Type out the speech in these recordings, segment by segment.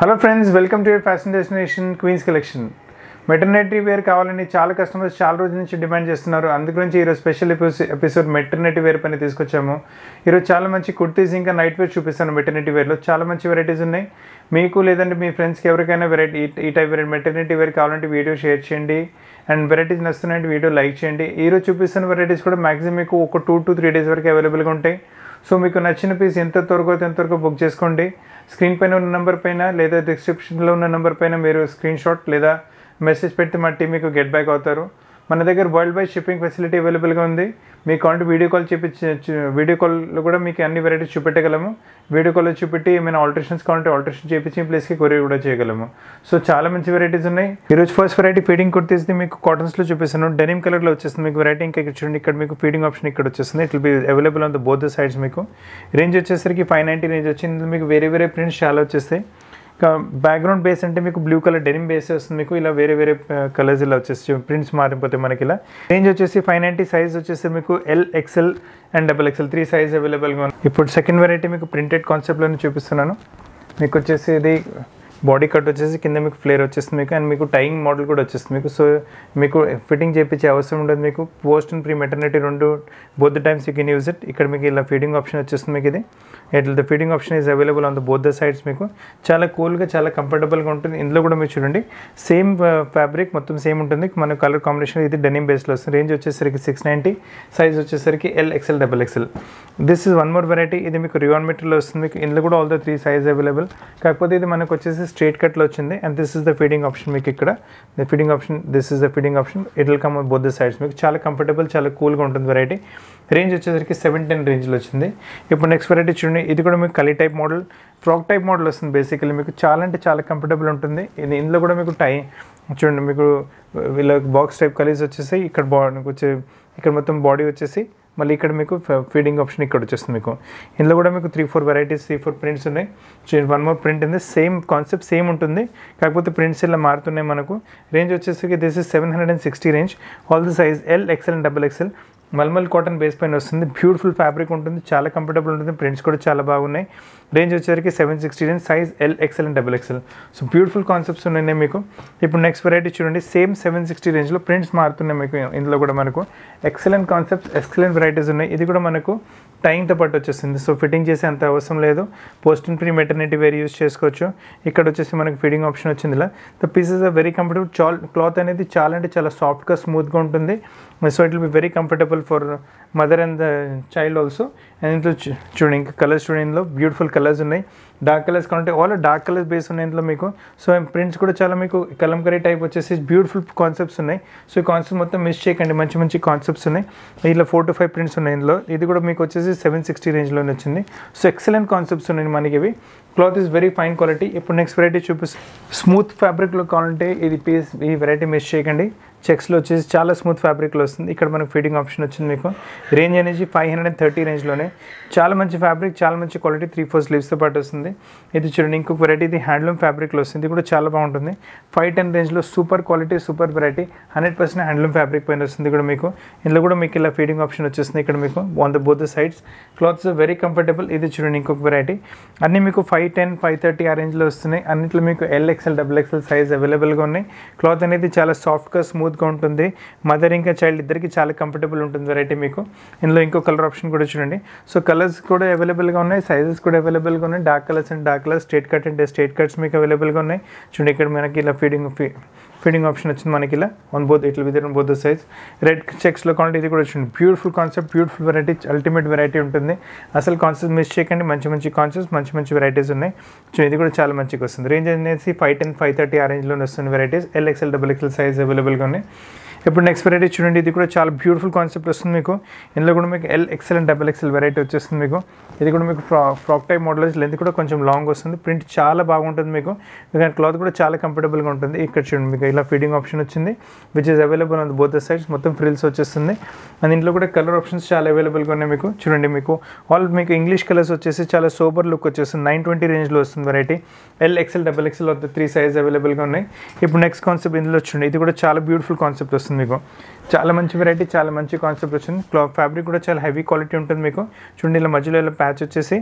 hello friends welcome to fashion destination queens collection maternity wear కావాలని చాలా customers చాలా రోజుల నుంచి డిమాండ్ చేస్తున్నారు అందు గురించి ఈరోజు స్పెషల్ ఎపిసోడ్ మెటర్నిటీ వేర్ పైన తీసుకొచ్చాము ఈరోజు చాలా మంచి కుర్తీస్ ఇంకా నైట్ వేర్ చూపిస్తాను మెటర్నిటీ వేర్లో చాలా మంచి వెరైటీస్ ఉన్నాయి మీకు లేదంటే మీ ఫ్రెండ్స్కి ఎవరికైనా వెరైటీ ఈ టైప్ వెరైటీ మెటర్నిటీ వేర్ కావాలంటే వీడియో షేర్ చేయండి అండ్ వెరైటీస్ నచ్చుతున్నాయంటే వీడియో లైక్ చేయండి ఈరోజు చూపిస్తున్న వెరైటీస్ కూడా మాక్సిమం మీకు ఒక టూ టు త్రీ డేస్ వరకు అవైలబుల్గా ఉంటాయి సో మీకు నచ్చిన పీస్ ఎంత త్వరగా ఎంత త్వరగా బుక్ చేసుకోండి స్క్రీన్ పైన ఉన్న నెంబర్ పైన లేదా డిస్క్రిప్షన్లో ఉన్న నెంబర్ పైన మీరు స్క్రీన్ షాట్ లేదా మెసేజ్ పెడితే మా టీం మీకు గెట్ బ్యాక్ అవుతారు మన దగ్గర వరల్డ్ వైడ్ షిప్పింగ్ ఫెసిలిటీ అవైలబుల్గా ఉంది మీకు కావాలంటే వీడియో కాల్ చూపించి వీడియో కాల్లో కూడా మీకు అన్ని వెరైటీస్ చూపెట్టగలము వీడియో కాల్లో చూపెట్టి ఏమైనా ఆల్టరేషన్స్ కావాలంటే ఆల్టరేషన్ చేపించి ప్లేస్కి కొరియర్ కూడా చేయగలము సో చాలా మంచి వెరైటీస్ ఉన్నాయి ఈరోజు ఫస్ట్ వెరైటీ ఫీడింగ్ కుర్తీస్ది మీకు కాటన్స్లో చూపిస్తాను డెనిమ్ కలర్లో వచ్చేస్తుంది మీకు వెరైటీ ఇంకా ఇక్కడ చూడండి ఇక్కడ మీకు ఫీడింగ్ ఆప్షన్ ఇక్కడ వచ్చేస్తుంది it be be available on the both the sides మీకు రేంజ్ వచ్చేసరికి ఫైవ్ నైంటీ రేంజ్ వచ్చింది మీకు వేరే వేరే ప్రింట్స్ చాలా వచ్చేస్తాయి బ్యాక్గ్రౌండ్ బేస్ అంటే మీకు బ్లూ కలర్ డెనిమ్ బేస్ వస్తుంది మీకు ఇలా వేరే వేరే కలర్స్ ఇలా వచ్చేసి ప్రింట్స్ మారిపోతే మనకి ఇలా రేంజ్ వచ్చేసి ఫైవ్ నైన్టీ సైజ్ వచ్చేసి మీకు L XL and double XL three size అవైలబుల్గా ఉంది ఇప్పుడు సెకండ్ వెరైటీ మీకు ప్రింటెడ్ కాన్సెప్ట్లోనే చూపిస్తున్నాను మీకు వచ్చేసి ఇది బాడీ కట్ వచ్చేసి కింద మీకు ఫ్లేర్ వచ్చేస్తుంది మీకు అండ్ మీకు టైయింగ్ మోడల్ కూడా వచ్చేస్తుంది మీకు సో మీకు ఫిట్టింగ్ చేయించే అవసరం ఉండదు మీకు పోస్ట్ అండ్ ప్రీ మెటర్నిటీ రెండు both times you can use it ఇక్కడ మీకు ఇలా ఫీడింగ్ ఆప్షన్ వచ్చేస్తుంది మీకు ఇది ఇట్లా the feeding option is available on the both the sides మీకు చాలా కూల్గా చాలా కంఫర్టబుల్గా ఉంటుంది ఇందులో కూడా మీరు చూడండి సేమ్ ఫ్యాబ్రిక్ uh, మొత్తం సేమ్ ఉంటుంది మన కలర్ కాంబినేషన్ ఇది డెనిమ్ బేస్లో వస్తుంది రేంజ్ వచ్చేసరికి సిక్స్ నైంటీ సైజ్ వచ్చేసరికి L XL double XL this is one more variety ఇది మీకు రివాన్ మెటీరియల్ వస్తుంది మీకు ఇందులో కూడా all the three size available కాకపోతే ఇది మనకు వచ్చేసి స్ట్రేట్ కట్లో వచ్చింది and this is the feeding option మీకు ఇక్కడ the feeding option this is the feeding option it will come both the sides మీకు చాలా కంఫర్టబుల్ చాలా కూల్గా ఉంటుంది వెరైటీ రేంజ్ వచ్చేసరికి సెవెన్ టెన్ రేంజ్లో వచ్చింది ఇప్పుడు నెక్స్ట్ వెరైటీ చూడండి ఇది కూడా మీకు కలి type model frock type model వస్తుంది బేసికలీ మీకు చాలా అంటే చాలా కంఫర్టబుల్ ఉంటుంది ఇది ఇందులో కూడా మీకు టై చూడండి మీకు వీళ్ళ బాక్స్ టైప్ కలీస్ వచ్చేసి ఇక్కడ బాడీ వచ్చే ఇక్కడ మొత్తం బాడీ వచ్చేసి మళ్ళీ ఇక్కడ మీకు ఫీడింగ్ ఆప్షన్ ఇక్కడ వచ్చేస్తుంది మీకు ఇందులో కూడా మీకు three four varieties three four prints ఉన్నాయి వన్ మోర్ ప్రింట్ ఉంది సేమ్ కాన్సెప్ట్ సేమ్ ఉంటుంది కాకపోతే ప్రింట్స్ ఇలా మారుతున్నాయి మనకు రేంజ్ వచ్చేసరికి this is seven hundred and sixty range all the size L XL and double XL mulmul cotton base పైన వస్తుంది బ్యూటిఫుల్ ఫ్యాబ్రిక్ ఉంటుంది చాలా కంఫర్టబుల్ ఉంటుంది ప్రింట్స్ కూడా చాలా బాగున్నాయి రేంజ్ వచ్చేసరికి seven sixty and size L XL and double XL so beautiful concepts ఉన్నాయి మీకు ఇప్పుడు నెక్స్ట్ వెరైటీ చూడండి సేమ్ సెవెన్ సిక్స్టీ రేంజ్లో ప్రింట్స్ మారుతున్నాయి మీకు ఇందులో కూడా మనకు ఎక్సలెంట్ కాన్సెప్ట్స్ ఎక్సలెంట్ వెరైటీస్ ఉన్నాయి ఇది కూడా మనకు టైంతో పాటు వచ్చేసింది సో ఫిట్టింగ్ చేసే అంత అవసరం లేదు post and pre maternity wear use చేసుకోవచ్చు ఇక్కడ వచ్చేసి మనకు ఫిట్టింగ్ ఆప్షన్ వచ్చింది ఇలా the pieces are very comfortable చాల్ క్లాత్ అనేది చాలా అంటే చాలా సాఫ్ట్గా స్మూత్గా ఉంటుంది so it will be very comfortable for mother and the child also and ఇంట్లో చూడండి ఇంకా కలర్స్ చూడండి ఇందులో బ్యూటిఫుల్ కలర్స్ ఉన్నాయి డార్క్ కలర్స్ కావాలంటే ఆల్ డార్క్ కలర్స్ బేస్ ఉన్నాయి ఇంట్లో మీకు సో ప్రింట్స్ కూడా చాలా మీకు కలంకరీ టైప్ వచ్చేసి బ్యూటిఫుల్ కాన్సెప్ట్స్ ఉన్నాయి సో ఈ కాన్సెప్ట్ మొత్తం మిస్ చేయకండి మంచి మంచి కాన్సెప్ట్స్ ఉన్నాయి ఇట్లా ఫోర్ టు ఫైవ్ ప్రింట్స్ ఉన్నాయి ఇందులో ఇది కూడా మీకు వచ్చేసి సెవెన్ సిక్స్టీ రేంజ్లోనే వచ్చింది సో ఎక్సలెంట్ కాన్సెప్ట్స్ ఉన్నాయి మనకి ఇవి cloth is very fine quality ఇప్పుడు నెక్స్ట్ వెరైటీ చూపిస్తాను స్మూత్ ఫ్యాబ్రిక్లో కావాలంటే ఇది పీస్ ఈ వెరైటీ మిస్ చేయకండి చెక్స్లో వచ్చేసి చాలా స్మూత్ ఫ్యాబ్రిక్లో వస్తుంది ఇక్కడ మనకు ఫీడింగ్ ఆప్షన్ వచ్చింది మీకు రేంజ్ అనేది ఫైవ్ హండ్రెడ్ అండ్ థర్టీ రేంజ్లోనే చాలా మంచి ఫ్యాబ్రిక్ చాలా మంచి క్వాలిటీ త్రీ ఫోర్ స్లీవ్స్తో పాటు వస్తుంది ఇది చూడండి ఇంకొక వెరైటీ ఇది హ్యాండ్లూమ్ ఫ్యాబ్రిక్లో వస్తుంది ఇది కూడా చాలా బాగుంటుంది ఫైవ్ టెన్ రేంజ్లో super quality super variety hundred percent handloom fabric పైన వస్తుంది కూడా మీకు ఇందులో కూడా మీకు ఇలా ఫీడింగ్ ఆప్షన్ వచ్చేస్తుంది ఇక్కడ మీకు one the both sides cloths very comfortable ఇది చూడండి ఇంకొక వెరైటీ అన్నీ మీకు five five ten five thirty ఆ రేంజ్లో వస్తున్నాయి అన్నింటిలో మీకు L XL double XL size అవైలబుల్గా ఉన్నాయి క్లాత్ అనేది చాలా సాఫ్ట్గా స్మూత్గా ఉంటుంది మదర్ ఇంకా చైల్డ్ ఇద్దరికి చాలా కంఫర్టబుల్ ఉంటుంది వెరైటీ మీకు ఇందులో ఇంకో కలర్ ఆప్షన్ కూడా చూడండి సో కలర్స్ కూడా అవైలబుల్గా ఉన్నాయి సైజెస్ కూడా అవైలబుల్గా ఉన్నాయి dark colours and dark colours straight cut అంటే స్ట్రేట్ కట్స్ మీకు అవైలబుల్గా ఉన్నాయి చూడండి ఇక్కడ మనకి ఇలా ఫీడింగ్ ఫీ ఫీడింగ్ ఆప్షన్ వచ్చింది మనకి ఇలా వన్ బోత్ ఇట్ల whether on both size red చెక్స్లో క్వాలిటీ ఇది కూడా వచ్చింది beautiful concept beautiful variety ultimate variety ఉంటుంది అసలు కాన్సెప్ట్ మిస్ చేయకండి మంచి మంచి కాన్సెప్ట్స్ మంచి మంచి వెరైటీస్ ఉన్నాయి సో ఇది కూడా చాలా మంచిగా వస్తుంది రేంజ్ అనేది ఫైవ్ టెన్ ఫైవ్ థర్టీ ఆ రేంజ్లో వస్తున్న varieties L XL double XL size అవైలబుల్గా ఉన్నాయి ఇప్పుడు నెక్స్ట్ వెరైటీ చూడండి ఇది కూడా చాలా బ్యూటిఫుల్ కాన్సెప్ట్ వస్తుంది మీకు ఇందులో కూడా మీకు L XL and double XL variety వచ్చేస్తుంది మీకు ఇది కూడా మీకు ఫ్రా ఫ్రాక్ టైప్ మోడల్ లెంత్ కూడా కొంచెం లాంగ్ వస్తుంది ప్రింట్ చాలా బాగుంటుంది మీకు మీకు క్లాత్ కూడా చాలా కంఫర్టబుల్గా ఉంటుంది ఇక్కడ చూడండి మీకు ఇలా ఫీడింగ్ ఆప్షన్ వచ్చింది which is available on both sides మొత్తం ఫ్రిల్స్ వచ్చేస్తుంది అండ్ ఇంట్లో కూడా కలర్ ఆప్షన్స్ చాలా అవైలబుల్గా ఉన్నాయి మీకు చూడండి మీకు ఆల్ మీకు ఇంగ్లీష్ కలర్స్ వచ్చేసి చాలా సూపర్ లుక్ వచ్చేస్తుంది నైన్ ట్వంటీ రేంజ్లో వస్తుంది variety L XL double XL three size అవైలబుల్గా ఉన్నాయి ఇప్పుడు నెక్స్ట్ కాన్సెప్ట్ ఇందులో చూడండి ఇది కూడా చాలా బ్యూటిఫుల్ కాన్సెప్ట్ వస్తుంది వచ్చేస్తుంది మీకు చాలా మంచి వెరైటీ చాలా మంచి కాన్సెప్ట్ వచ్చింది క్లా ఫ్యాబ్రిక్ కూడా చాలా హెవీ క్వాలిటీ ఉంటుంది మీకు చూడండి ఇలా మధ్యలో ఇలా ప్యాచ్ వచ్చేసి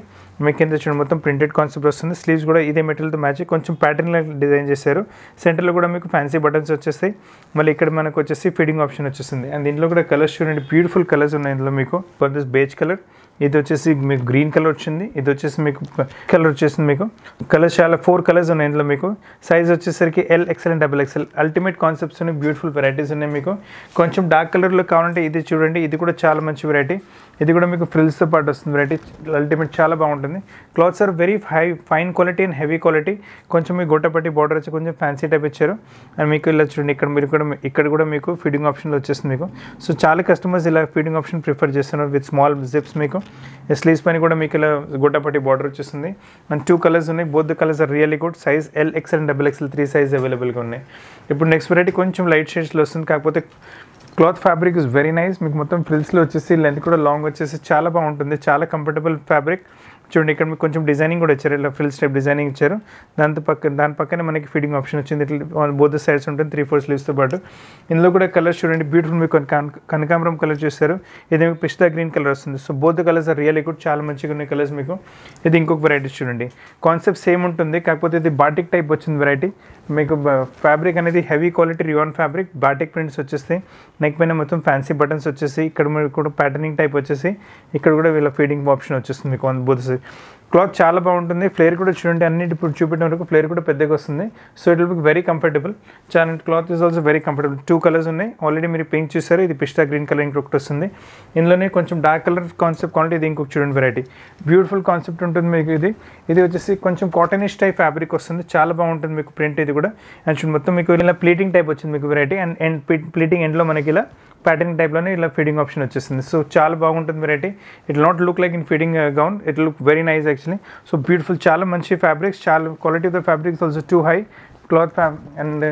మీకు కింద చూడండి మొత్తం ప్రింటెడ్ కాన్సెప్ట్ వస్తుంది స్లీవ్స్ కూడా ఇదే మెటీరియల్తో మ్యాచ్ కొంచెం ప్యాటర్న్ డిజైన్ చేశారు సెంటర్లో కూడా మీకు ఫ్యాన్సీ బటన్స్ వచ్చేస్తాయి మళ్ళీ ఇక్కడ మనకు వచ్చేసి ఫిడింగ్ ఆప్షన్ వచ్చేసింది అండ్ దీంట్లో కూడా కలర్స్ చూడండి బ్యూటిఫుల్ కలర్స్ ఉన్నాయి ఇందులో మీకు ఫర్ దిస్ బేజ్ కలర్ ఇది వచ్చేసి మీకు గ్రీన్ కలర్ వచ్చింది ఇది వచ్చేసి మీకు కలర్ వచ్చేసింది మీకు కలర్స్ చాలా ఫోర్ కలర్స్ ఉన్నాయి ఇందులో మీకు సైజ్ వచ్చేసరికి L XL and double XL ultimate concepts ఉన్నాయి బ్యూటిఫుల్ వెరైటీస్ ఉన్నాయి మీకు కొంచెం డార్క్ కలర్లో కావాలంటే ఇది చూడండి ఇది కూడా చాలా మంచి వెరైటీ ఇది కూడా మీకు ఫ్రిల్స్తో పాటు వస్తుంది వెరైటీ అల్టిమేట్ చాలా బాగుంటుంది cloths are very high fine quality and heavy quality కొంచెం మీకు గుట్టపట్టి బార్డర్ వచ్చి కొంచెం ఫ్యాన్సీ టైప్ ఇచ్చారు అండ్ మీకు ఇలా చూడండి ఇక్కడ మీరు కూడా ఇక్కడ కూడా మీకు ఫీడింగ్ ఆప్షన్లో వచ్చేస్తుంది మీకు సో చాలా కస్టమర్స్ ఇలా ఫీడింగ్ ఆప్షన్ ప్రిఫర్ చేస్తున్నారు విత్ స్మాల్ జిప్స్ మీకు స్లీవ్స్ పైన కూడా మీకు ఇలా గుట్టపట్టి బార్డర్ వచ్చేస్తుంది అండ్ టూ కలర్స్ ఉన్నాయి both colours are really good size L X and double XL three size అవైలబుల్గా ఉన్నాయి ఇప్పుడు నెక్స్ట్ వెరైటీ కొంచెం లైట్ షేడ్స్లో వస్తుంది కాకపోతే cloth fabric is very nice మీకు మొత్తం ఫ్రిల్స్లో వచ్చేసి లెంత్ కూడా లాంగ్ వచ్చేసి చాలా బాగుంటుంది చాలా కంఫర్టబుల్ ఫ్యాబ్రిక్ చూడండి ఇక్కడ మీకు కొంచెం డిజైనింగ్ కూడా ఇచ్చారు ఇలా ఫిల్ స్టెప్ డిజైనింగ్ ఇచ్చారు దాని పక్క దాని పక్కనే మనకి ఫీడింగ్ ఆప్షన్ వచ్చింది ఇట్లా బోత్ సైడ్స్ ఉంటుంది త్రీ ఫోర్ స్లీవ్స్తో పాటు ఇందులో కూడా కలర్స్ చూడండి బ్యూటిఫుల్ మీకు కనకాంబరం కలర్ చేస్తారు ఇది మీకు పిస్తా గ్రీన్ కలర్ వస్తుంది so both colours are real కూడా చాలా మంచిగా ఉన్నాయి కలర్స్ మీకు ఇది ఇంకొక వెరైటీ చూడండి కాన్సెప్ట్ సేమ్ ఉంటుంది కాకపోతే ఇది బాటిక్ టైప్ వచ్చింది వెరైటీ మీకు ఫ్యాబ్రిక్ అనేది heavy quality rayon fabric batik prints వచ్చేస్తాయి నెక్ పైన మొత్తం ఫ్యాన్సీ బటన్స్ వచ్చేసి ఇక్కడ కూడా ప్యాటర్నింగ్ టైప్ వచ్చేసి ఇక్కడ కూడా వీళ్ళ ఫీడింగ్ ఆప్షన్ వచ్చేస్తుంది మీకు బోత్ వస్తుంది క్లాత్ చాలా బాగుంటుంది ఫ్లేర్ కూడా చూడండి అన్ని ఇప్పుడు చూపించిన వరకు ఫ్లేర్ కూడా పెద్దగా వస్తుంది so it will be very comfortable చాలా cloth is also very comfortable two colours ఉన్నాయి ఆల్రెడీ మీరు పింక్ చూసారు ఇది పిస్తా గ్రీన్ కలర్ ఇంకొకటి వస్తుంది ఇందులోనే కొంచెం డార్క్ కలర్ కాన్సెప్ట్ క్వాలిటీ ఇది ఇంకొక చూడండి వెరైటీ బ్యూటిఫుల్ కాన్సెప్ట్ ఉంటుంది మీకు ఇది ఇది వచ్చేసి కొంచెం కాటనిష్ టైప్ ఫ్యాబ్రిక్ వస్తుంది చాలా బాగుంటుంది మీకు ప్రింట్ ఇది కూడా అండ్ మొత్తం మీకు ఇలా ప్లీటింగ్ టైప్ వచ్చింది మీకు వెరైటీ అండ్ ఎండ్ ప్లీటింగ్ ఎండ్లో మనకి ఇలా ప్యాటర్న్ టైప్లోనే ఇలా ఫీడింగ్ ఆప్షన్ వచ్చేస్తుంది సో చాలా బాగుంటుంది variety it not look like in feeding gown it look very nice actually so beautiful చాలా మంచి ఫ్యాబ్రిక్స్ చాలా quality of the fabrics also too high cloth and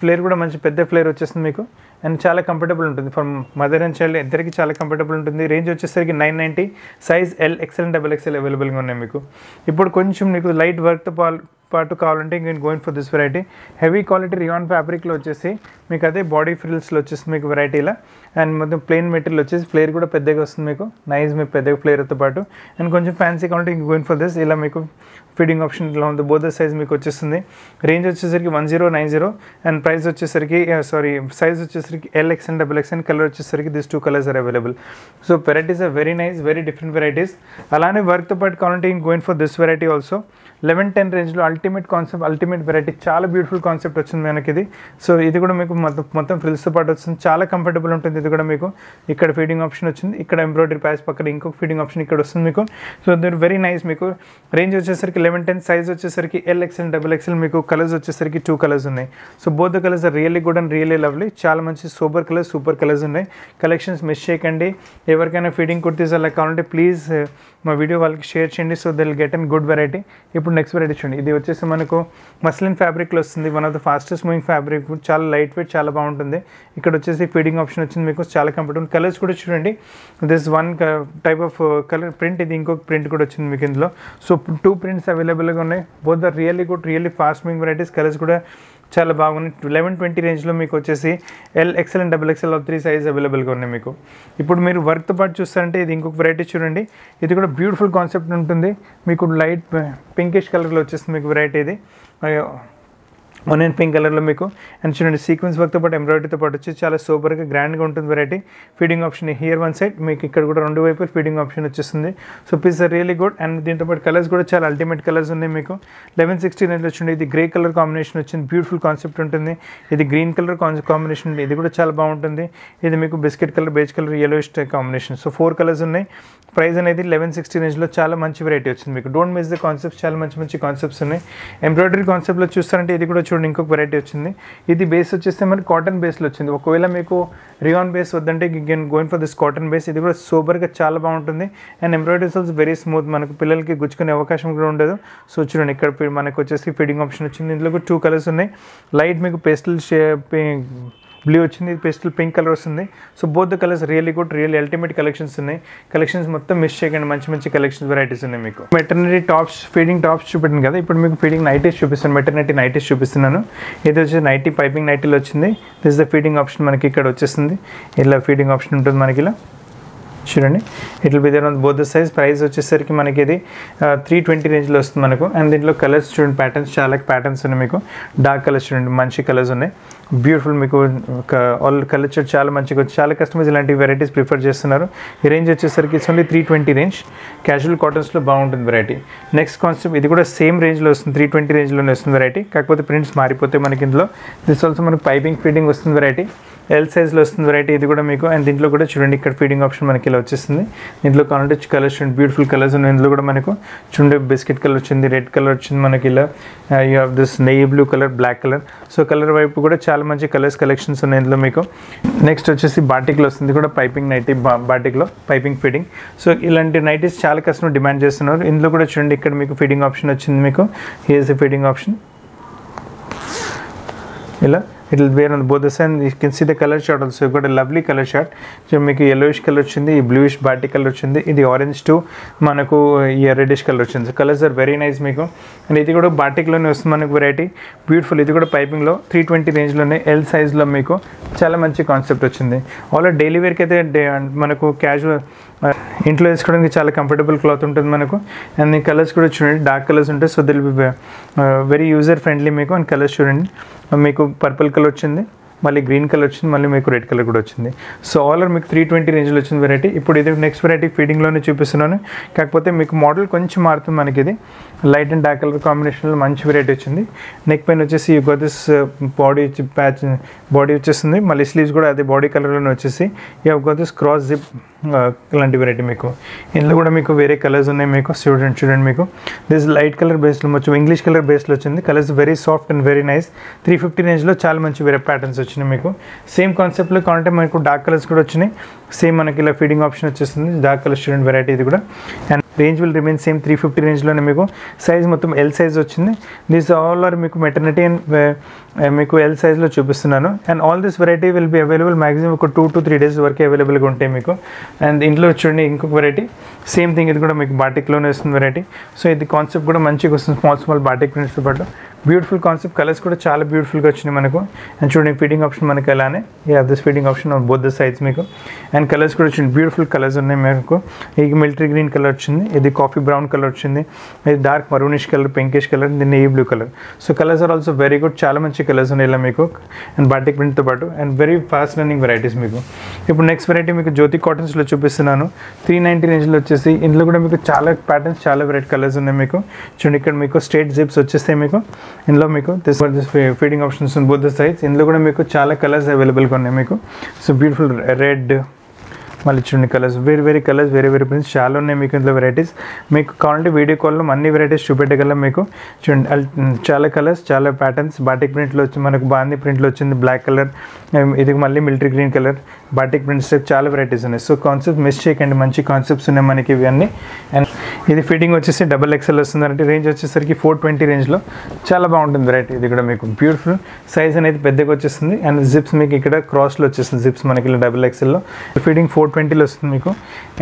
flare కూడా మంచి పెద్ద ఫ్లేర్ వచ్చేస్తుంది మీకు అండ్ చాలా కంఫర్టబుల్ ఉంటుంది ఫర్ మదర్ అండ్ చైల్డ్ ఇద్దరికి చాలా కంఫర్టబుల్ ఉంటుంది రేంజ్ వచ్చేసరికి nine ninety size L XL double XL అవైలబుల్గా ఉన్నాయి మీకు ఇప్పుడు కొంచెం మీకు లైట్ వర్క్తో పాల్ పాటు కావాలంటే ఇంకేం going for this variety heavy quality rayon ఫ్యాబ్రిక్లో వచ్చేసి మీకు అదే బాడీ ఫ్రిల్స్లో వచ్చేసి మీకు వెరైటీలో అండ్ మొత్తం ప్లెయిన్ మెటీరియల్ వచ్చేసి ఫ్లేర్ కూడా పెద్దగా వస్తుంది మీకు నైజ్ మీకు పెద్దగా ఫ్లేర్తో పాటు అండ్ కొంచెం ఫ్యాన్సీ కావాలంటే ఇంక గోయింగ్ ఫర్ దిస్ ఇలా మీకు ఫీడింగ్ ఆప్షన్ ఇలా ఉంది బోధ సైజ్ మీకు వచ్చేస్తుంది రేంజ్ వచ్చేసరికి one zero nine zero and price వచ్చేసరికి సారీ uh, సైజ్ వచ్చేసరికి L X and double X and colour వచ్చేసరికి this two colours are available so varieties are very nice very different varieties అలానే వర్క్తో పాటు కావాలంటే ఇంక going for this variety also eleven ten రేంజ్లో all ultimate concept ultimate variety చాలా beautiful concept వచ్చింది మనకి ఇది సో ఇది కూడా మీకు మొత్తం మొత్తం ఫ్రిల్స్తో పాటు వస్తుంది చాలా కంఫర్టబుల్ ఉంటుంది ఇది కూడా మీకు ఇక్కడ ఫీడింగ్ ఆప్షన్ వచ్చింది ఇక్కడ ఎంబ్రాయిడరీ ప్యాచ్ పక్కన ఇంకొక ఫీడింగ్ ఆప్షన్ ఇక్కడ వస్తుంది మీకు సో దీని వెరీ నైస్ మీకు రేంజ్ వచ్చేసరికి లెవెన్ టెన్ సైజ్ వచ్చేసరికి ఎల్ ఎక్స్ఎల్ డబుల్ ఎక్స్ఎల్ మీకు కలర్స్ వచ్చేసరికి టూ కలర్స్ ఉన్నాయి so both colours colours really good and really lovely చాలా మంచి సూపర్ కలర్స్ సూపర్ కలర్స్ ఉన్నాయి కలెక్షన్స్ మిస్ చేయకండి ఎవరికైనా ఫీడింగ్ కుర్తీస్ అలా కావాలంటే ప్లీజ్ మా వీడియో వాళ్ళకి షేర్ చేయండి so they'll get and good variety ఇప్పుడు నెక్స్ట్ వెరైటీ చూడండి ఇది వచ్చేసి మనకు మస్లిన్ ఫ్యాబ్రిక్లో వస్తుంది one of the fastest moving fabric చాలా లైట్ వెయిట్ చాలా బాగుంటుంది ఇక్కడ వచ్చేసి ఫీడింగ్ ఆప్షన్ వచ్చింది మీకు చాలా కంఫర్టబుల్ కలర్స్ కూడా చూడండి this one type of colour print ఇది ఇంకొక ప్రింట్ కూడా వచ్చింది మీకు ఇందులో సో టూ ప్రింట్స్ అవైలబుల్గా ఉన్నాయి both the really good really fast moving varieties colours కూడా చాలా బాగున్నాయి లెవెన్ ట్వంటీ రేంజ్లో మీకు వచ్చేసి L XL and double XL three size అవైలబుల్గా ఉన్నాయి మీకు ఇప్పుడు మీరు వర్క్తో పాటు చూస్తారంటే ఇది ఇంకొక వెరైటీ చూడండి ఇది కూడా బ్యూటిఫుల్ కాన్సెప్ట్ ఉంటుంది మీకు లైట్ పింకిష్ కలర్లో వచ్చేస్తుంది మీకు వెరైటీ ఇది వన్ అండ్ పింక్ కలర్లో మీకు అండ్ చూడండి సీక్వెన్స్ వర్క్తో పాటు ఎంబ్రాయిడరీతో పాటు వచ్చి చాలా సూపర్గా గ్రాండ్గా ఉంటుంది variety feeding option here one side మీకు ఇక్కడ కూడా రెండు వైపులు ఫీడింగ్ ఆప్షన్ వచ్చేస్తుంది so piece are really good and దీంతో పాటు కలర్స్ కూడా చాలా అల్టిమేట్ కలర్స్ ఉన్నాయి మీకు లెవెన్ సిక్స్టీ నైన్లో వచ్చింది ఇది గ్రే కలర్ కాంబినేషన్ వచ్చింది బ్యూటిఫుల్ కాన్సెప్ట్ ఉంటుంది ఇది గ్రీన్ కలర్ కాంబినేషన్ ఇది కూడా చాలా బాగుంటుంది ఇది మీకు biscuit colour beige colour yellowish combination so four colours ఉన్నాయి ప్రైస్ అనేది లెవెన్ సిక్స్టీ రేంజ్లో చాలా మంచి వెరైటీ వచ్చింది మీకు డోంట్ మిస్ ద కాన్సెప్ట్స్ చాలా మంచి మంచి కాన్సెప్ట్స్ ఉన్నాయి ఎంబ్రాయిడరీ కాన్సెప్ట్లో చూస్తారంటే ఇది కూడా చూడండి ఇంకొక వెరైటీ వచ్చింది ఇది బేస్ వచ్చేస్తే మరి కాటన్ బేస్లో వచ్చింది ఒకవేళ మీకు రియాన్ బేస్ వద్దంటే గెన్ going for this cotton base ఇది కూడా సూపర్గా చాలా బాగుంటుంది and embroideries also very smooth మనకు పిల్లలకి గుచ్చుకునే అవకాశం కూడా ఉండదు సో చూడండి ఇక్కడ మనకు వచ్చేసి ఫిడింగ్ ఆప్షన్ వచ్చింది ఇందులో టూ కలర్స్ ఉన్నాయి లైట్ మీకు పేస్టల్ షేప్ బ్లూ వచ్చింది పెస్టల్ పింక్ కలర్ వస్తుంది so both the colours really good real ultimate collections ఉన్నాయి కలెక్షన్స్ మొత్తం మిస్ చేయకండి మంచి మంచి కలెక్షన్స్ వెరైటీస్ ఉన్నాయి మీకు మెటర్నిటీ టాప్స్ ఫీడింగ్ టాప్స్ చూపెట్టింది కదా ఇప్పుడు మీకు ఫీడింగ్ నైటీస్ చూపిస్తాను మెటర్నిటీ నైటీస్ చూపిస్తున్నాను ఇది వచ్చేసి నైటీ పైపింగ్ నైటీలు వచ్చింది దిస్ ద ఫీడింగ్ ఆప్షన్ మనకి ఇక్కడ వచ్చేసింది ఇలా ఫీడింగ్ ఆప్షన్ ఉంటుంది మనకి ఇలా చూడండి it will be there on both the size price వచ్చేసరికి మనకి ఇది త్రీ ట్వంటీ రేంజ్లో వస్తుంది మనకు అండ్ దీంట్లో కలర్స్ చూడండి ప్యాటర్న్స్ చాలా ప్యాటర్న్స్ ఉన్నాయి మీకు డార్క్ కలర్స్ చూడండి మంచి కలర్స్ ఉన్నాయి బ్యూటిఫుల్ మీకు ఆల్ కలర్ చాలా మంచిగా చాలా కస్టమర్స్ ఇలాంటి వెరైటీస్ ప్రిఫర్ చేస్తున్నారు ఈ రేంజ్ వచ్చేసరికి it's only three twenty range casual కాటన్స్లో బాగుంటుంది వెరైటీ నెక్స్ట్ కాన్సెప్ట్ ఇది కూడా సేమ్ రేంజ్లో వస్తుంది త్రీ ట్వంటీ రేంజ్లోనే వస్తుంది వెరైటీ కాకపోతే ప్రింట్స్ మారిపోతే మనకి ఇందులో దిస్ ఆల్సో మనకి పైపింగ్ ఫిట్టింగ్ వస్తుంది వెరైటీ ఎల్ సైజ్లో వస్తుంది వెరైటీ ఇది కూడా మీకు అండ్ దీంట్లో కూడా చూడండి ఇక్కడ ఫీడింగ్ ఆప్షన్ మనకి ఇలా వచ్చేస్తుంది దీంట్లో కావాలంటే కలర్స్ చూడండి బ్యూటిఫుల్ కలర్స్ ఉన్నాయి ఇందులో కూడా మనకు చూడండి బిస్కెట్ కలర్ వచ్చింది రెడ్ కలర్ వచ్చింది మనకి ఇలా you have this navy blue colour black colour so colour వైపు కూడా చాలా మంచి కలర్స్ కలెక్షన్స్ ఉన్నాయి ఇందులో మీకు నెక్స్ట్ వచ్చేసి బాటిక్లో వస్తుంది కూడా పైపింగ్ నైటీ బాటిక్లో పైపింగ్ ఫీడింగ్ సో ఇలాంటి నైటీస్ చాలా కస్టమర్ డిమాండ్ చేస్తున్నారు ఇందులో కూడా చూడండి ఇక్కడ మీకు ఫీడింగ్ ఆప్షన్ వచ్చింది మీకు హీఎస్ ఫీడింగ్ ఆప్షన్ ఇలా it will bear on both sign you can see the colour short also ఇక్కడ లవ్లీ కలర్ షార్ట్ సో మీకు ఎల్లోయిష్ కలర్ వచ్చింది ఈ బ్లూయిష్ బాటి కలర్ వచ్చింది ఇది ఆరెంజ్ టు మనకు రెడ్డిష్ కలర్ వచ్చింది కలర్స్ ఆర్ వెరీ నైస్ మీకు అండ్ ఇది కూడా బాటిక్లోనే వస్తుంది మనకు వెరైటీ బ్యూటిఫుల్ ఇది కూడా పైపింగ్లో త్రీ ట్వంటీ రేంజ్లోనే ఎల్ సైజ్లో మీకు చాలా మంచి కాన్సెప్ట్ వచ్చింది ఆల్రెడీ డైలీ వేర్కి అయితే మనకు క్యాజువల్ ఇంట్లో వేసుకోవడానికి చాలా కంఫర్టబుల్ క్లాత్ ఉంటుంది మనకు అండ్ ఈ కలర్స్ కూడా చూడండి డార్క్ కలర్స్ ఉంటాయి so they'll be very user friendly మీకు అండ్ కలర్స్ చూడండి మీకు పర్పుల్ కలర్ వచ్చింది మళ్ళీ గ్రీన్ కలర్ వచ్చింది మళ్ళీ మీకు రెడ్ కలర్ కూడా వచ్చింది సో ఆలర్ మీకు త్రీ ట్వంటీ రేంజ్లో వచ్చింది వెరైటీ ఇప్పుడు ఇది నెక్స్ట్ వెరైటీ ఫీడింగ్లోనే చూపిస్తున్నాను కాకపోతే మీకు మోడల్ కొంచెం మారుతుంది మనకి ఇది లైట్ అండ్ డార్క్ కలర్ కాంబినేషన్లో మంచి వెరైటీ వచ్చింది నెక్ పైన వచ్చేసి యూ బాడీ ప్యాచ్ బాడీ వచ్చేస్తుంది మళ్ళీ స్లీవ్స్ కూడా అదే బాడీ కలర్లోనే వచ్చేసి ఈ గోట్ క్రాస్ జిప్ ఇలాంటి వెరైటీ మీకు ఇందులో కూడా మీకు వేరే కలర్స్ ఉన్నాయి మీకు స్టూడెంట్ స్టూడెంట్ మీకు దిస్ లైట్ కలర్ బేస్లో వచ్చి ఇంగ్లీష్ కలర్ బేస్లో వచ్చింది colours very soft and very nice three fifty రేంజ్లో చాలా మంచి వేరే ప్యాటర్న్స్ వచ్చినాయి మీకు సేమ్ కాన్సెప్ట్లో కావాలంటే మనకు డార్క్ కలర్స్ కూడా వచ్చినాయి సేమ్ మనకి ఇలా ఫీడింగ్ ఆప్షన్ వచ్చేస్తుంది డార్క్ కలర్ స్టూడెంట్ వెరైటీ ఇది కూడా and range will remain same three fifty రేంజ్లోనే మీకు సైజ్ మొత్తం ఎల్ సైజ్ వచ్చింది దిస్ ఆల్ ఆర్ మీకు మెటర్నిటీ అండ్ uh, uh, మీకు ఎల్ సైజ్లో చూపిస్తున్నాను and all this variety will be available maximum ఒక టూ టు త్రీ డేస్ వరకు అవైలబుల్గా ఉంటాయి మీకు అండ్ ఇంట్లో చూడండి ఇంకొక వెరైటీ సేమ్ థింగ్ ఇది కూడా మీకు బాటిక్లోనే వస్తుంది వెరైటీ సో ఇది కాన్సెప్ట్ కూడా మంచిగా వస్తుంది స్మాల్ స్మాల్ బాటిక్ ప్రింట్స్తో పాటు బ్యూటిఫుల్ కాన్సెప్ట్ కలర్స్ కూడా చాలా బ్యూటిఫుల్ గా వచ్చింది మనకు అండ్ చూడండి ఫీడింగ్ ఆప్షన్ మనకి అలానే have this feeding option on both the sides మీకు అండ్ కలర్స్ కూడా చూడండి బ్యూటిఫుల్ కలర్స్ ఉన్నాయి మీకు ఈ మిలిటరీ గ్రీన్ కలర్ వచ్చింది ఇది కాఫీ బ్రౌన్ కలర్ వచ్చింది ఇది dark maroonish colour pinkish colour నిన్న ఈ blue colour so colours are also very good చాలా మంచి కలర్స్ ఉన్నాయి అలా మీకు అండ్ బార్టిక్ ప్రింట్ తో పాటు and very fast running varieties మీకు ఇప్పుడు నెక్స్ట్ variety మీకు జ్యోతి కాటన్స్ లో చూపిస్తున్నాను 390 రేంజ్ లో వచ్చేసి ఇట్లా కూడా మీకు చాలా patterns చాలా variety colors ఉన్నాయి మీకు చూడండి ఇక్కడ మీకు స్టేట్ జిప్స్ వచ్చేస్తాయి మీకు ఇందులో మీకు దిస్ వర్ దిస్ ఫీడింగ్ ఆప్షన్స్ ఉన్న బుద్ధ సైజ్ ఇందులో కూడా మీకు చాలా కలర్స్ అవైలబుల్గా ఉన్నాయి మీకు సో బ్యూటిఫుల్ రెడ్ మళ్ళీ చూడండి కలర్స్ వేరే వేరే కలర్స్ వేరే వేరే ప్రింట్స్ చాలా ఉన్నాయి మీకు ఇందులో వెరైటీస్ మీకు కావాలంటే వీడియో కాల్లో అన్ని వెరైటీస్ చూపెట్టగలం మీకు చూడండి చాలా కలర్స్ చాలా ప్యాటర్న్స్ బాటిక్ ప్రింట్లో వచ్చి మనకు బాంది ప్రింట్లో వచ్చింది బ్లాక్ కలర్ ఇది మళ్ళీ military green colour batik prints చాలా వెరైటీస్ ఉన్నాయి సో కాన్సెప్ట్ మిస్ చేయకండి మంచి కాన్సెప్ట్స్ ఉన్నాయి మనకి ఇవన్నీ అండ్ ఇది ఫిట్టింగ్ వచ్చేసి డబల్ ఎక్స్ఎల్ వస్తుంది రేంజ్ వచ్చేసరికి ఫోర్ ట్వంటీ రేంజ్లో చాలా బాగుంటుంది వెరైటీ ఇది కూడా మీకు బ్యూటిఫుల్ సైజ్ అనేది పెద్దగా వచ్చేస్తుంది అండ్ జిప్స్ మీకు ఇక్కడ క్రాస్లో వచ్చేస్తుంది జిప్స్ మనకి డబల్ ఎక్స్ఎల్లో ఫిట్టింగ్ ఫోర్ ఫోర్ ట్వంటీలో వస్తుంది మీకు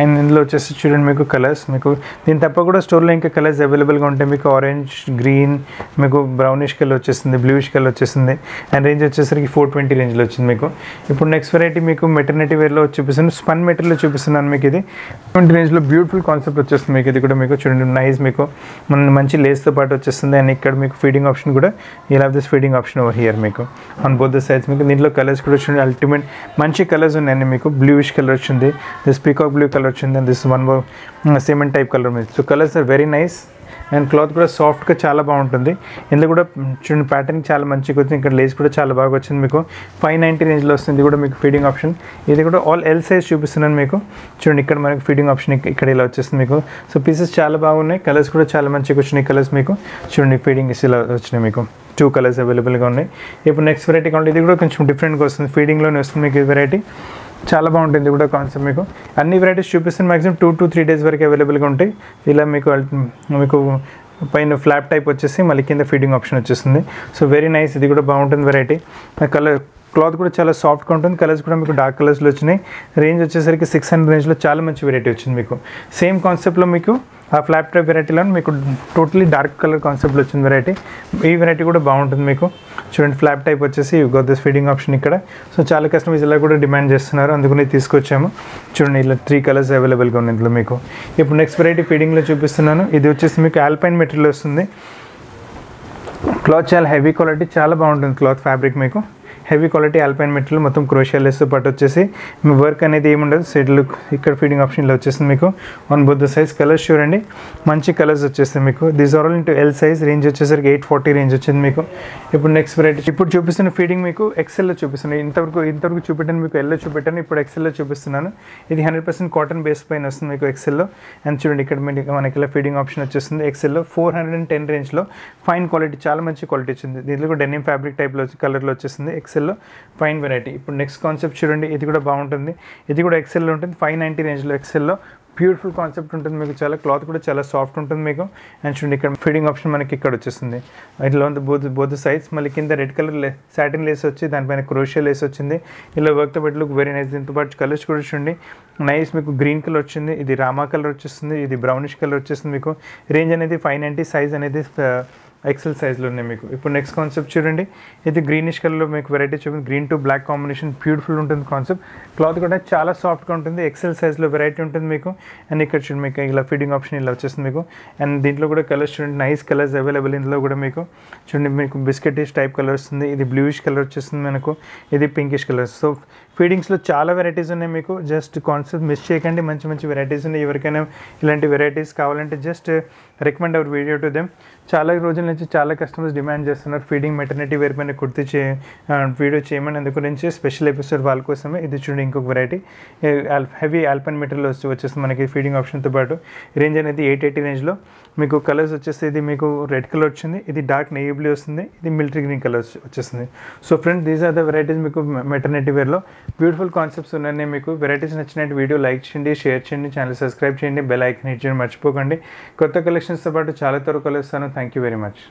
అండ్ ఇందులో వచ్చేసి చూడండి మీకు కలర్స్ మీకు దీని తప్ప కూడా స్టోర్లో ఇంకా కలర్స్ అవైలబుల్గా ఉంటాయి మీకు ఆరెంజ్ గ్రీన్ మీకు బ్రౌనిష్ కలర్ వచ్చేస్తుంది బ్లూష్ కలర్ వచ్చేస్తుంది అండ్ రేంజ్ వచ్చేసరికి ఫోర్ ట్వంటీ రేంజ్లో వచ్చింది మీకు ఇప్పుడు నెక్స్ట్ వెరైటీ మీకు మెటర్నిటీ వేర్లో చూపిస్తాను స్పన్ మెటీరియల్లో చూపిస్తున్నాను మీకు ఇది ట్వంటీ రేంజ్లో బ్యూటిఫుల్ కాన్సెప్ట్ వచ్చేస్తుంది మీకు ఇది కూడా మీకు చూడండి నైస్ మీకు మన మంచి లేస్తో పాటు వచ్చేస్తుంది అండ్ ఇక్కడ మీకు ఫీడింగ్ ఆప్షన్ కూడా ఈ have this feeding option over here మీకు ఆన్ బోత్ ద సైజ్ మీకు దీంట్లో కలర్స్ కూడా చూడండి అల్టిమేట్ మంచి కలర్స్ ఉన్నాయండి మీకు బ్లూష్ కలర్ వచ్చింది వచ్చింది దిస్ పీకాక్ బ్లూ కలర్ వచ్చింది and this one cement type colour మీద so colours are very nice and cloth కూడా సాఫ్ట్గా చాలా బాగుంటుంది ఇందులో కూడా mm, చూడండి ప్యాటర్న్ చాలా మంచిగా వచ్చింది ఇక్కడ లేస్ కూడా చాలా బాగా వచ్చింది మీకు ఫైవ్ నైంటీ రేంజ్లో వస్తుంది కూడా మీకు ఫీడింగ్ ఆప్షన్ ఇది కూడా ఆల్ ఎల్ సైజ్ చూపిస్తున్నాను మీకు చూడండి ఇక్కడ మనకి ఫీడింగ్ ఆప్షన్ ఇక్కడ ఇలా వచ్చేస్తుంది మీకు సో పీసెస్ చాలా బాగున్నాయి కలర్స్ కూడా చాలా మంచిగా వచ్చినాయి కలర్స్ మీకు చూడండి ఫీడింగ్ ఇలా వచ్చినాయి మీకు టూ కలర్స్ అవైలబుల్గా ఉన్నాయి ఇప్పుడు నెక్స్ట్ వెరైటీ కావాలి ఇది కూడా కొంచెం డిఫరెంట్గా వస్తుంది ఫీడింగ్లోనే వస్తుంది మీకు ఈ వెరైటీ చాలా బాగుంటుంది కూడా కాన్సెప్ట్ మీకు అన్ని వెరైటీస్ చూపిస్తుంది maximum two to three days వరకు అవైలబుల్గా ఉంటాయి ఇలా మీకు మీకు పైన ఫ్లాప్ టైప్ వచ్చేసి మళ్ళీ కింద ఫీడింగ్ ఆప్షన్ వచ్చేస్తుంది సో వెరీ నైస్ ఇది కూడా బాగుంటుంది వెరైటీ కలర్ క్లాత్ కూడా చాలా సాఫ్ట్గా ఉంటుంది కలర్స్ కూడా మీకు డార్క్ కలర్స్లో వచ్చినాయి రేంజ్ వచ్చేసరికి సిక్స్ హండ్రెడ్ రేంజ్లో చాలా మంచి వెరైటీ వచ్చింది మీకు సేమ్ కాన్సెప్ట్లో మీకు ఆ ఫ్లాప్ టైప్ వెరైటీలో మీకు టోటలీ డార్క్ కలర్ కాన్సెప్ట్లో వచ్చిన వెరైటీ ఈ వెరైటీ కూడా బాగుంటుంది మీకు చూడండి ఫ్లాప్ టైప్ వచ్చేసి you got this feeding option ఇక్కడ సో చాలా కస్టమర్స్ ఇలా కూడా డిమాండ్ చేస్తున్నారు అందుకని తీసుకొచ్చాము చూడండి ఇలా త్రీ కలర్స్ అవైలబుల్గా ఉన్నాయి ఇందులో మీకు ఇప్పుడు నెక్స్ట్ వెరైటీ ఫీడింగ్లో చూపిస్తున్నాను ఇది వచ్చేసి మీకు ఆల్పైన్ మెటీరియల్ వస్తుంది క్లాత్ చాలా హెవీ క్వాలిటీ చాలా బాగుంటుంది క్లాత్ ఫ్యాబ్రిక్ మీకు హెవీ క్వాలిటీ ఆల్పైన్ మెటీరియల్ మొత్తం క్రోషియా లెస్ పాటు వచ్చేసి మీ వర్క్ అనేది ఏముండదు సైడ్లు ఇక్కడ ఫీడింగ్ ఆప్షన్లో వచ్చేసింది మీకు వన్ బుద్ధ సైజ్ కలర్స్ చూడండి మంచి కలర్స్ వచ్చేస్తాయి మీకు these are all into L size range వచ్చేసరికి ఎయిట్ ఫార్టీ రేంజ్ వచ్చింది మీకు ఇప్పుడు నెక్స్ట్ వెరైటీ ఇప్పుడు చూపిస్తున్న ఫీడింగ్ మీకు ఎక్సెల్లో చూపిస్తున్నాను ఇంతవరకు ఇంతవరకు చూపెట్టాను మీకు ఎల్లో చూపెట్టాను ఇప్పుడు ఎక్సెల్లో చూపిస్తున్నాను ఇది హండ్రెడ్ పర్సెంట్ కాటన్ బేస్ పైన వస్తుంది మీకు ఎక్సెల్లో అండ్ చూడండి ఇక్కడ మనకి ఇలా ఫీడింగ్ ఆప్షన్ వచ్చేస్తుంది ఎక్సెల్లో ఫోర్ హండ్రెడ్ అండ్ టెన్ రేంజ్లో ఫైన్ క్వాలిటీ చాలా మంచి క్వాలిటీ వచ్చింది దీంట్లో డెనిమ్ ఫ్యాబ్రిక్ టైప్లో కలర్లో వచ్చేసింది ఎక్సెల్ ఎక్సెల్లో ఫైన్ వెరైటీ ఇప్పుడు నెక్స్ట్ కాన్సెప్ట్ చూడండి ఇది కూడా బాగుంటుంది ఇది కూడా ఎక్సెల్లో ఉంటుంది ఫైవ్ నైంటీ రేంజ్లో ఎక్సెల్లో బ్యూటిఫుల్ కాన్సెప్ట్ ఉంటుంది మీకు చాలా క్లాత్ కూడా చాలా సాఫ్ట్ ఉంటుంది మీకు అండ్ చూడండి ఇక్కడ ఫీడింగ్ ఆప్షన్ మనకి ఇక్కడ వచ్చేస్తుంది ఇట్లా ఉంది బోత్ బోత్ సైజ్ మళ్ళీ కింద రెడ్ కలర్ లే సాటిన్ లేస్ వచ్చి దానిపైన క్రోషియా లేస్ వచ్చింది ఇలా వర్క్తో బట్టి లుక్ వెరీ నైస్ దీంతో పాటు కలర్స్ కూడా చూడండి నైస్ మీకు గ్రీన్ కలర్ వచ్చింది ఇది రామా కలర్ వచ్చేస్తుంది ఇది బ్రౌనిష్ కలర్ వచ్చేస్తుంది మీకు రేంజ్ అనేది ఫైవ్ నైంటీ సైజ్ అనేది ఎక్సెల్ సైజ్లో ఉన్నాయి మీకు ఇప్పుడు నెక్స్ట్ కాన్సెప్ట్ చూడండి ఇది గ్రీనిష్ కలర్లో మీకు వెరైటీ చూపింది green to black combination beautiful ఉంటుంది కాన్సెప్ట్ క్లాత్ కూడా చాలా సాఫ్ట్గా ఉంటుంది ఎక్సెల్ సైజ్లో వెరైటీ ఉంటుంది మీకు అండ్ ఇక్కడ చూడండి మీకు ఇలా ఫీడింగ్ ఆప్షన్ ఇలా వచ్చేస్తుంది మీకు అండ్ దీంట్లో కూడా కలర్స్ చూడండి నైస్ కలర్స్ అవైలబుల్ ఇందులో కూడా మీకు చూడండి మీకు బిస్కెటిష్ టైప్ కలర్ వస్తుంది ఇది బ్లూయిష్ కలర్ వచ్చేస్తుంది మనకు ఇది పింకిష్ కలర్ సో ఫీడింగ్స్లో చాలా వెరైటీస్ ఉన్నాయి మీకు జస్ట్ కాన్సెప్ట్ మిస్ చేయకండి మంచి మంచి వెరైటీస్ ఉన్నాయి ఎవరికైనా ఇలాంటి వెరైటీస్ కావాలంటే just recommend our video to them చాలా రోజుల నుంచి చాలా కస్టమర్స్ డిమాండ్ చేస్తున్నారు ఫీడింగ్ మెటర్నిటీ వేర్ పైన కుర్తి చే వీడియో చేయమని అందు గురించి స్పెషల్ ఎపిసోడ్ వాళ్ళ కోసమే ఇది చూడండి ఇంకొక వెరైటీ హెవీ ఆల్పన్ మెటీరియల్ వచ్చి వచ్చేసి మనకి ఫీడింగ్ ఆప్షన్తో పాటు రేంజ్ అనేది ఎయిట్ ఎయిటీ రేంజ్లో మీకు కలర్స్ వచ్చేసి ఇది మీకు రెడ్ కలర్ వచ్చింది ఇది డార్క్ నెయ్యి బ్లూ వస్తుంది ఇది మిలిటరీ గ్రీన్ కలర్ వచ్చేస్తుంది so friends these are the varieties మీకు మెటర్నిటీ వేర్లో బ్యూటిఫుల్ కాన్సెప్ట్స్ ఉన్నాయి మీకు వెరైటీస్ నచ్చినట్టు వీడియో లైక్ చేయండి షేర్ చేయండి ఛానల్ సబ్స్క్రైబ్ చేయండి బెల్ ఐకన్ హిట్ చేయండి మర్చిపోకండి కొత్త కలెక్షన్స్తో పాటు చాలా త్వరగా కలుస్తాను థ్యాంక్ యూ వెరీ మచ్